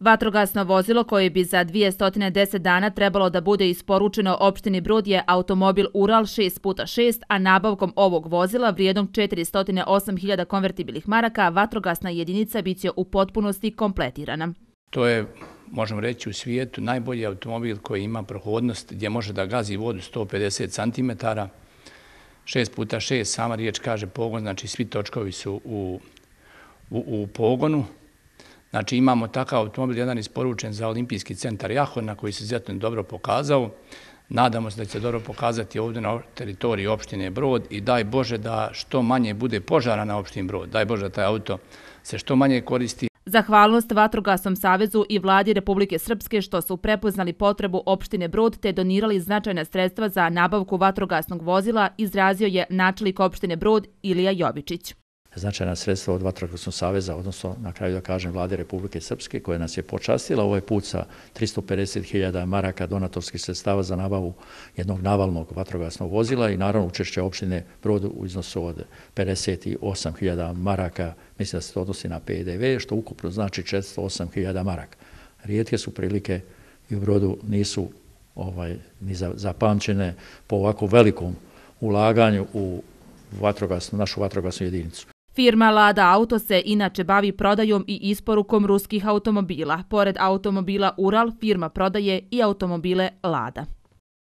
Vatrogasno vozilo koje bi za 210 dana trebalo da bude isporučeno opštini Brod je automobil Ural 6x6, a nabavkom ovog vozila vrijednom 408.000 konvertibilih maraka vatrogasna jedinica bit će u potpunosti kompletirana. To je, možemo reći, u svijetu najbolji automobil koji ima prohodnost gdje može da gazi vodu 150 cm, 6x6, sama riječ kaže pogon, znači svi točkovi su u pogonu, Znači imamo takav automobil, jedan isporučen za olimpijski centar Jahor na koji se izvjetno dobro pokazao. Nadamo se da će se dobro pokazati ovdje na teritoriji opštine Brod i daj Bože da što manje bude požara na opštini Brod. Daj Bože da taj auto se što manje koristi. Zahvalnost Vatrogasnom savezu i vladi Republike Srpske što su prepoznali potrebu opštine Brod te donirali značajna sredstva za nabavku vatrogasnog vozila izrazio je načelik opštine Brod Ilija Jovičić značajna sredstva od Vatrogasnog saveza, odnosno na kraju da kažem vlade Republike Srpske koja nas je počastila ovaj put sa 350.000 maraka donatorskih sredstava za nabavu jednog navalnog vatrogasnog vozila i naravno učešće opštine Brodu u iznosu od 58.000 maraka, mislim da se to odnosi na PDV, što ukupno znači 408.000 maraka. Rijetke su prilike i u Brodu nisu ovaj, ni zapamćene po ovako velikom ulaganju u vatrogasnu, našu vatrogasnu jedinicu. Firma Lada Auto se inače bavi prodajom i isporukom ruskih automobila. Pored automobila Ural, firma prodaje i automobile Lada.